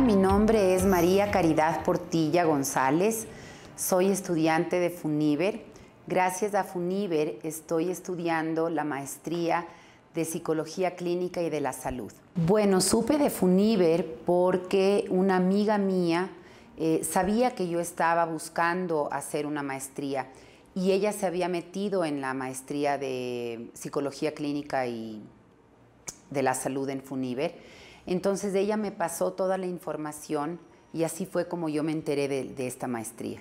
mi nombre es María Caridad Portilla González. Soy estudiante de Funiver. Gracias a Funiver estoy estudiando la maestría de Psicología Clínica y de la Salud. Bueno, supe de Funiver porque una amiga mía eh, sabía que yo estaba buscando hacer una maestría y ella se había metido en la maestría de Psicología Clínica y de la Salud en Funiver entonces ella me pasó toda la información y así fue como yo me enteré de, esta maestría.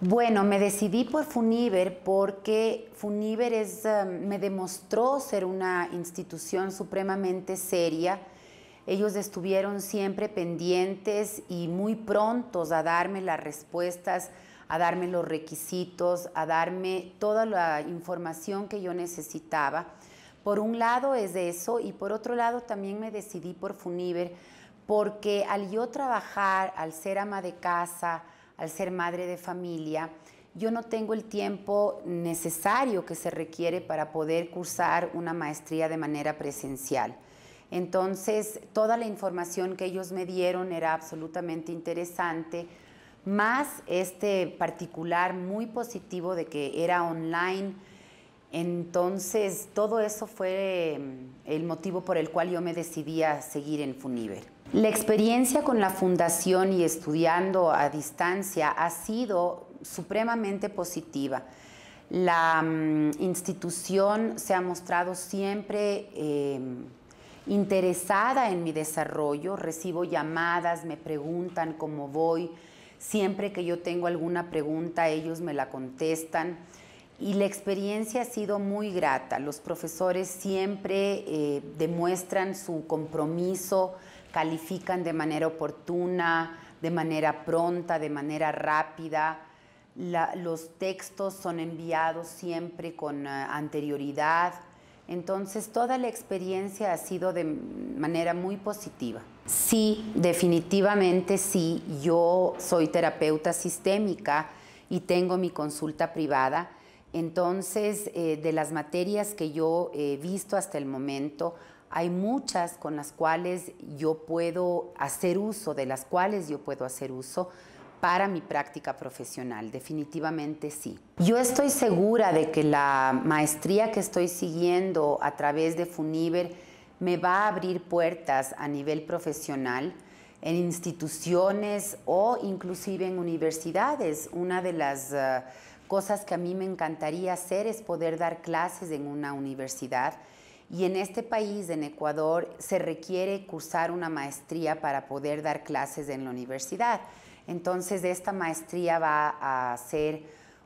Bueno, me decidí por Funiver porque Funiver um, me demostró ser una institución supremamente seria. Ellos estuvieron siempre pendientes y muy prontos a darme las respuestas, a darme los requisitos, a darme toda la información que yo necesitaba. Por un lado es eso y por otro lado también me decidí por Funiver porque al yo trabajar, al ser ama de casa, al ser madre de familia, yo no tengo el tiempo necesario que se requiere para poder cursar una maestría de manera presencial. Entonces, toda la información que ellos me dieron era absolutamente interesante, más este particular muy positivo de que era online entonces, todo eso fue em, el motivo por el cual yo me decidí a seguir en Funiver. La experiencia con la fundación y estudiando a distancia ha sido supremamente positiva. La mm, institución se ha mostrado siempre em, interesada en mi desarrollo, recibo llamadas, me preguntan cómo voy, siempre que yo tengo alguna pregunta ellos me la contestan y la experiencia ha sido muy grata. Los profesores siempre eh, demuestran su compromiso, califican de manera oportuna, de manera pronta, de manera rápida. los textos son enviados siempre con eh, anterioridad. Entonces, toda la experiencia ha sido de manera muy positiva. Sí, definitivamente sí. Yo soy terapeuta sistémica y tengo mi consulta privada. Entonces, eh, de las materias que yo he eh, visto hasta el momento, hay muchas con las cuales yo puedo hacer uso, de las cuales yo puedo hacer uso para mi práctica profesional, definitivamente sí. Yo estoy segura de que la maestría que estoy siguiendo a través de Funiver me va a abrir puertas a nivel profesional en instituciones o inclusive en universidades. Una de las... Eh, Cosas que a mí me encantaría hacer es poder dar clases en una universidad. Y en este país, en Ecuador, se requiere cursar una maestría para poder dar clases en la universidad. Entonces, esta maestría va a ser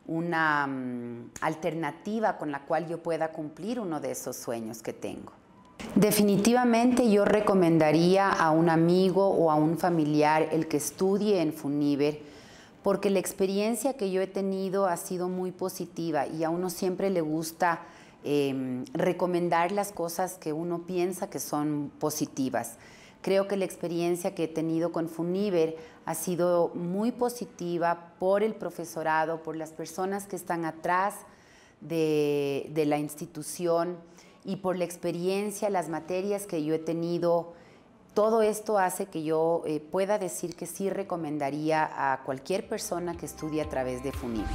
una mm, alternativa con la cual yo pueda cumplir uno de esos sueños que tengo. Definitivamente yo recomendaría a un amigo o a un familiar el que estudie en Funiver porque la experiencia que yo he tenido ha sido muy positiva y a uno siempre le gusta em, recomendar las cosas que uno piensa que son positivas. Creo que la experiencia que he tenido con Funiver ha sido muy positiva por el profesorado, por las personas que están atrás de la institución y por la experiencia, las materias que yo he tenido todo esto hace que yo eh, pueda decir que sí recomendaría a cualquier persona que estudie a través de Funib.